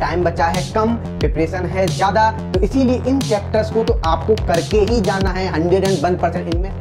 time बचा है कम preparation है ज़्यादा तो इसीलिए इन चैप्टर्स को तो आपको करके ही जाना है हंड्रेड एंड वन परसेंट इनमें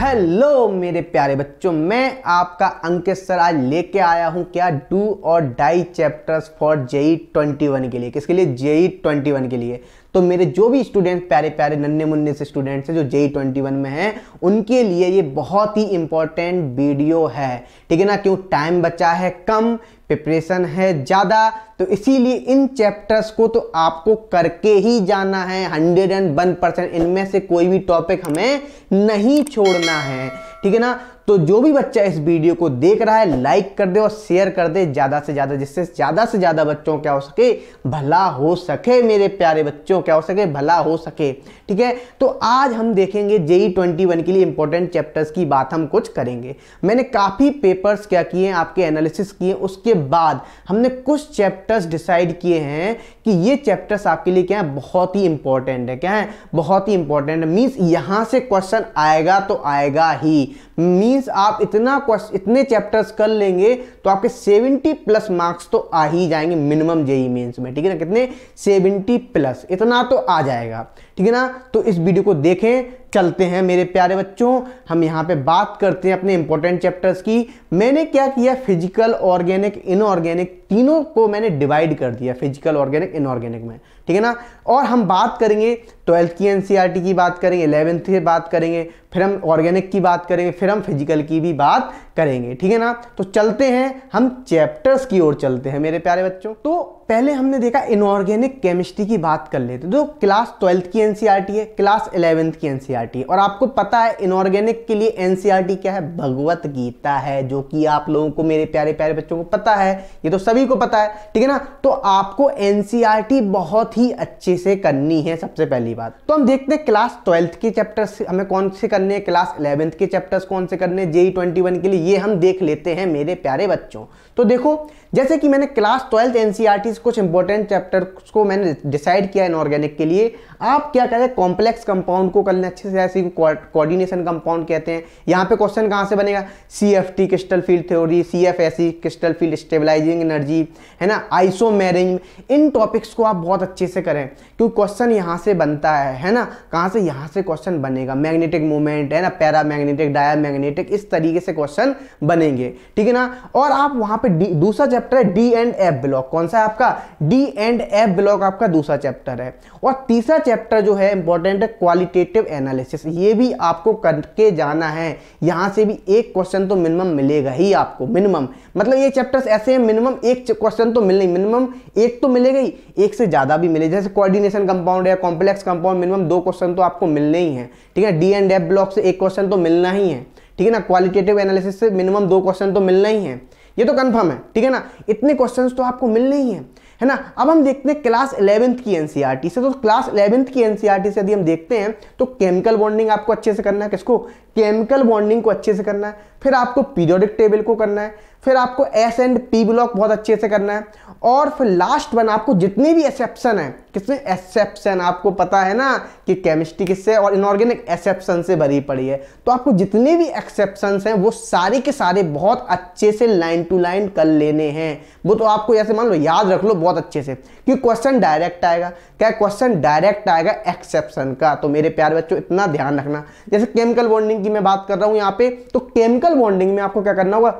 हेलो मेरे प्यारे बच्चों मैं आपका अंकित सर आज लेके आया हूँ क्या do or die chapters for JEE twenty one के लिए किसके लिए जेई ट्वेंटी वन के लिए तो मेरे जो भी स्टूडेंट प्यारे प्यारे नन्हे मुन्ने से स्टूडेंट्स हैं जो जेई ट्वेंटी वन में हैं उनके लिए ये बहुत ही इंपॉर्टेंट वीडियो है ठीक है ना क्यों टाइम बचा है कम प्रिपरेशन है ज़्यादा तो इसीलिए इन चैप्टर्स को तो आपको करके ही जाना है हंड्रेड एंड वन परसेंट इनमें से कोई भी टॉपिक हमें नहीं छोड़ना है ठीक है ना तो जो भी बच्चा इस वीडियो को देख रहा है लाइक कर दे और शेयर कर दे ज़्यादा से ज़्यादा जिससे ज़्यादा से ज़्यादा बच्चों क्या हो सके भला हो सके मेरे प्यारे बच्चों क्या हो सके भला हो सके ठीक है तो आज हम देखेंगे जेई ट्वेंटी वन के लिए इंपॉर्टेंट चैप्टर्स की बात हम कुछ करेंगे मैंने काफ़ी पेपर्स क्या किए आपके एनालिसिस किए उसके बाद हमने कुछ चैप्टर्स डिसाइड किए हैं कि ये चैप्टर्स आपके लिए क्या है बहुत ही इंपॉर्टेंट है क्या है बहुत ही इंपॉर्टेंट मीन्स यहाँ से क्वेश्चन आएगा तो आएगा ही मींस आप इतना क्वेश्चन इतने चैप्टर्स कर लेंगे तो आपके 70 प्लस मार्क्स तो आ ही जाएंगे मिनिमम जेई मेंस में ठीक है ना कितने 70 प्लस इतना तो आ जाएगा ठीक है ना तो इस वीडियो को देखें चलते हैं मेरे प्यारे बच्चों हम यहाँ पे बात करते हैं अपने इंपॉर्टेंट चैप्टर्स की मैंने क्या किया फिजिकल ऑर्गेनिक इनऑर्गेनिक तीनों को मैंने डिवाइड कर दिया फिजिकल ऑर्गेनिक इनऑर्गेनिक में ठीक है ना और हम बात करेंगे ट्वेल्थ की एनसीईआरटी e की बात करेंगे इलेवेंथ की बात करेंगे फिर हम ऑर्गेनिक की बात करेंगे फिर हम फिजिकल की भी बात करेंगे ठीक है ना तो चलते हैं हम चैप्टर्स की ओर चलते हैं मेरे प्यारे बच्चों तो पहले हमने देखा इनऑर्गेनिक केमिस्ट्री की बात कर लेते हैं जो क्लास ट्वेल्थ की एनसीईआरटी e है क्लास इलेवेंथ की एनसीईआरटी e है और आपको पता है इनऑर्गेनिक के लिए एनसीईआरटी e क्या है भगवत गीता है जो कि आप लोगों को मेरे प्यारे प्यारे बच्चों को पता है ये तो सभी को पता है ठीक है ना तो आपको एनसीईआरटी बहुत ही अच्छे से करनी है सबसे पहली बात तो हम देखते हैं क्लास ट्वेल्थ के चैप्टर्स हमें कौन से करने हैं क्लास इलेवेंथ के चैप्टर्स कौन से करने हैं जेई ट्वेंटी वन के लिए ये हम देख लेते हैं मेरे प्यारे बच्चों तो देखो जैसे कि मैंने क्लास ट्वेल्थ एनसीईआरटी कुछ इंपॉर्टेंट चैप्टर को मैंने डिसाइड किया इनऑर्गेनिक के लिए आप क्या करें कॉम्प्लेक्स कंपाउंड को कर लें अच्छे से ऐसी कोऑर्डिनेशन कंपाउंड कहते हैं यहाँ पे क्वेश्चन कहाँ से बनेगा C F T crystal field theory C F S E crystal field stabilising energy है ना आइसो मैरिंग इन टॉपिक्स को आप बहुत अच्छे से करें क्योंकि क्वेश्चन यहाँ से बनता है है ना कहाँ से यहाँ से क्वेश्चन बनेगा मैग्नेटिक मूवमेंट है ना पैरा मैग्नेटिक डाया मैग्नेटिक इस तरीके से क्वेश्चन बनेंगे ठीक है ना और आप वहाँ पर दूसरा चैप्टर है डी एंड एफ ब्लॉक कौन सा है आपका डी एंड एफ ब्लॉक आपका दूसरा चैप्टर है और तीसरा चैप्टर जो है इंपॉर्टेंट है क्वालिटेटिव एनालिसिस ये भी आपको करके जाना है यहाँ से भी एक क्वेश्चन तो मिनिमम मिलेगा ही आपको मिनिमम मतलब ये चैप्टर्स ऐसे हैं मिनिमम एक क्वेश्चन तो मिलने मिनिमम एक तो मिलेगा ही एक से ज़्यादा भी मिले जैसे कोऑर्डिनेशन कंपाउंड या कॉम्प्लेक्स कंपाउंड मिनिमम दो क्वेश्चन तो आपको मिलने ही हैं ठीक है डी एंड एफ ब्लॉक से एक क्वेश्चन तो मिलना ही है ठीक है ना क्वालिटेटिव एनालिसिस से मिनिमम दो क्वेश्चन तो मिलना ही है ये तो कन्फर्म है ठीक है ना इतने क्वेश्चन तो आपको मिलने ही हैं है ना अब हम देखते हैं क्लास इलेवेंथ की एनसीआरटी e से तो क्लास इलेवेंथ की एनसीआरटी e से यदि हम देखते हैं तो केमिकल बॉन्डिंग आपको अच्छे से करना है किसको केमिकल बॉन्डिंग को अच्छे से करना है फिर आपको पीरियोडिक टेबल को करना है फिर आपको एस एंड पी ब्लॉक बहुत अच्छे से करना है और फिर लास्ट वन आपको जितने भी एक्सेप्शन है किसमें एक्सेप्शन आपको पता है ना कि केमिस्ट्री किससे और इनऑर्गेनिक एक्सेप्शन से भरी पड़ी है तो आपको जितने भी एक्सेप्शन हैं वो सारे के सारे बहुत अच्छे से लाइन टू लाइन कर लेने हैं वो तो आपको ऐसे मान लो याद रख लो बहुत अच्छे से क्योंकि क्वेश्चन डायरेक्ट आएगा क्या क्वेश्चन डायरेक्ट आएगा एक्सेप्शन का तो मेरे प्यार बच्चों इतना ध्यान रखना जैसे केमिकल बॉन्डिंग की मैं बात कर रहा हूं यहां पे तो केमिकल बॉन्डिंग में आपको क्या करना होगा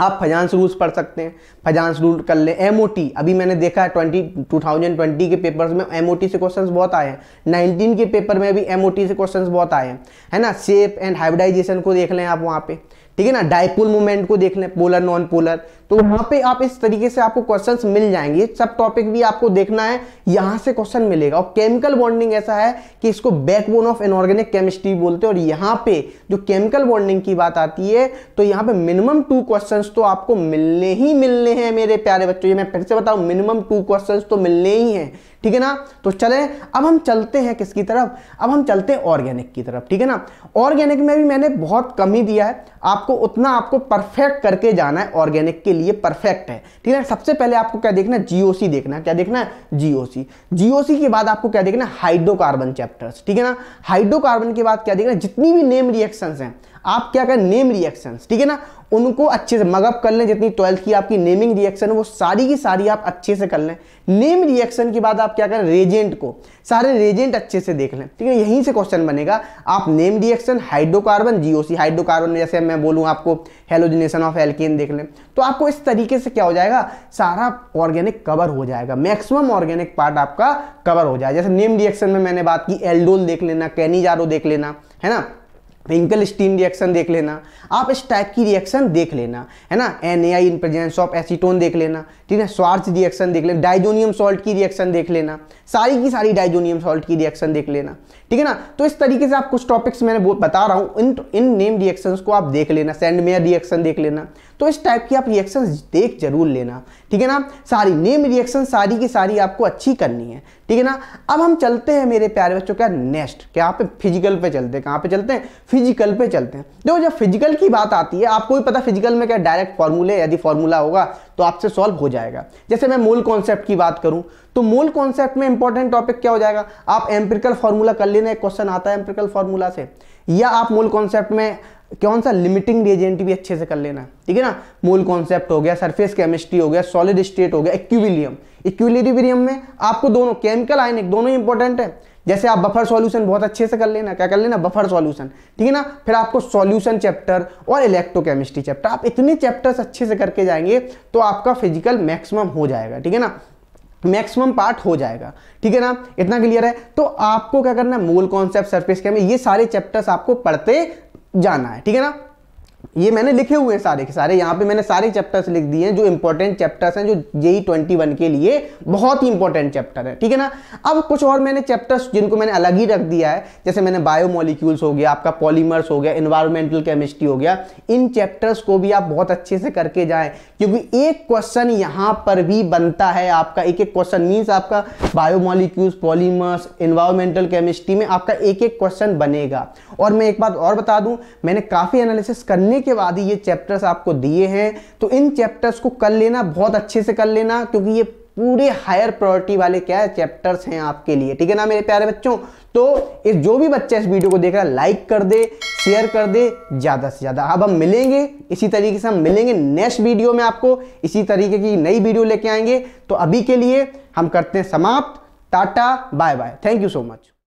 आप फजांस रूल्स पढ़ सकते हैं फजांस रूल कर लें एम अभी मैंने देखा है ट्वेंटी टू थाउजेंड ट्वेंटी के पेपर्स में एम से क्वेश्चंस बहुत आए हैं नाइनटीन के पेपर में भी एम से क्वेश्चंस बहुत आए हैं है ना सेप एंड हाइब्रिडाइजेशन को देख लें आप वहाँ पे ठीक है ना डायपोल मोमेंट को देखना है पोलर नॉन पोलर तो वहां पे आप इस तरीके से आपको क्वेश्चन मिल जाएंगे सब टॉपिक भी आपको देखना है यहां से क्वेश्चन मिलेगा और केमिकल बॉन्डिंग ऐसा है कि इसको बैकबोन ऑफ इनऑर्गेनिक केमिस्ट्री बोलते हैं और यहां पे जो केमिकल बॉन्डिंग की बात आती है तो यहां पे मिनिमम टू क्वेश्चंस तो आपको मिलने ही मिलने हैं मेरे प्यारे बच्चों ये मैं फिर से बताऊं मिनिमम टू क्वेश्चन तो मिलने ही है ठीक है ना तो चले अब हम चलते हैं किसकी तरफ अब हम चलते हैं ऑर्गेनिक की तरफ ठीक है ना ऑर्गेनिक में भी मैंने बहुत कम ही दिया है आपको उतना आपको परफेक्ट करके जाना है ऑर्गेनिक के लिए परफेक्ट है ठीक है सबसे पहले आपको क्या देखना जीओसी देखना क्या देखना जीओसी जीओसी के बाद आपको क्या देखना हाइड्रोकार्बन चैप्टर्स ठीक है ना हाइड्रोकार्बन के बाद क्या देखना जितनी भी नेम रिएक्शंस हैं आप क्या करें नेम रिएक्शंस ठीक है ना उनको अच्छे से मगअप कर लें जितनी ट्वेल्थ की आपकी नेमिंग रिएक्शन वो सारी की सारी आप अच्छे से कर लें नेम रिएक्शन के बाद आप क्या करें रेजेंट को सारे रेजेंट अच्छे से देख लें ठीक है यहीं से क्वेश्चन बनेगा आप name reaction hydrocarbon GOC hydrocarbon जैसे मैं बोलूँ आपको हेलोजिनेशन ऑफ एल्केन देख लें तो आपको इस तरीके से क्या हो जाएगा सारा ऑर्गेनिक कवर हो जाएगा मैक्सिमम ऑर्गेनिक पार्ट आपका कवर हो जाएगा जैसे नेम रिएक्शन में मैंने बात की एल्डोल देख लेना कैनीजारो देख लेना है ना विंकल स्टीन रिएक्शन देख लेना आप इस टाइप की रिएक्शन देख लेना है ना N A I in presence of acetone देख लेना ठीक है स्वार्थ रिएक्शन देख लेना डाइजोनियम सॉल्ट की रिएक्शन देख लेना सारी की सारी डाइजोनियम सॉल्ट की रिएक्शन देख लेना ठीक है ना तो इस तरीके से आप कुछ टॉपिक्स मैंने बहुत बता रहा हूँ इन इन नेम रिएक्शन को आप देख लेना सेंडमेयर रिएक्शन देख लेना तो इस टाइप की आप रिएक्शन देख जरूर लेना ठीक है ना सारी नेम रिएक्शन सारी की सारी आपको अच्छी करनी है ठीक है ना अब हम चलते हैं मेरे प्यारे बच्चों क्या नेक्स्ट क्या पे फिजिकल पे चलते हैं कहाँ पे चलते हैं फिजिकल पे चलते हैं देखो जब फिजिकल की बात आती है आपको भी पता फिजिकल में क्या डायरेक्ट फॉर्मूले यदि फॉर्मूला होगा तो आपसे सॉल्व हो जाएगा जैसे मैं मूल कॉन्सेप्ट की बात करूं तो मूल कॉन्सेप्ट में इंपॉर्टेंट टॉपिक क्या हो जाएगा आप एम्प्रिकल फॉर्मूला कर लेना एक क्वेश्चन आता है एम्प्रिकल फॉर्मूला से या आप मूल कॉन्सेप्ट में कौन सा लिमिटिंग रिएजेंट भी अच्छे से कर लेना ठीक है ना मूल कॉन्सेप्ट हो गया सरफेस केमिस्ट्री हो गया सॉलिड स्टेट हो गया इक्विलियम इक्विलियम में आपको दोनों केमिकल आयनिक दोनों ही इंपॉर्टेंट है जैसे आप बफर सॉल्यूशन बहुत अच्छे से कर लेना क्या कर लेना बफर सॉल्यूशन ठीक है ना फिर आपको सॉल्यूशन चैप्टर और इलेक्ट्रोकेमिस्ट्री चैप्टर आप इतने चैप्टर्स अच्छे से करके जाएंगे तो आपका फिजिकल मैक्सिमम हो जाएगा ठीक है ना मैक्सिमम पार्ट हो जाएगा ठीक है ना इतना क्लियर है तो आपको क्या करना है मूल कॉन्सेप्ट सरफेस केम ये सारे चैप्टर्स आपको पढ़ते जाना है ठीक है ना ये मैंने लिखे हुए हैं सारे के सारे यहाँ पे मैंने सारे चैप्टर्स लिख दिए हैं जो इंपॉर्टेंट चैप्टर्स हैं जो जेई ट्वेंटी वन के लिए बहुत ही इंपॉर्टेंट चैप्टर है ठीक है ना अब कुछ और मैंने चैप्टर्स जिनको मैंने अलग ही रख दिया है जैसे मैंने बायोमोलिक्यूल्स हो गया आपका पॉलीमर्स हो गया इन्वायरमेंटल केमिस्ट्री हो गया इन चैप्टर्स को भी आप बहुत अच्छे से करके जाएं क्योंकि एक क्वेश्चन यहाँ पर भी बनता है आपका एक एक क्वेश्चन मीन्स आपका बायोमोलिक्यूल्स पॉलीमर्स इन्वायरमेंटल केमिस्ट्री में आपका एक एक क्वेश्चन बनेगा और मैं एक बात और बता दूँ मैंने काफ़ी एनालिसिस करने करने के बाद ही ये चैप्टर्स आपको दिए हैं तो इन चैप्टर्स को कर लेना बहुत अच्छे से कर लेना क्योंकि ये पूरे हायर प्रायोरिटी वाले क्या है चैप्टर्स हैं आपके लिए ठीक है ना मेरे प्यारे बच्चों तो इस जो भी बच्चा इस वीडियो को देख रहा है लाइक कर दे शेयर कर दे ज़्यादा से ज़्यादा अब हम मिलेंगे इसी तरीके से हम मिलेंगे नेक्स्ट वीडियो में आपको इसी तरीके की नई वीडियो लेके आएंगे तो अभी के लिए हम करते हैं समाप्त tata bye bye thank you so much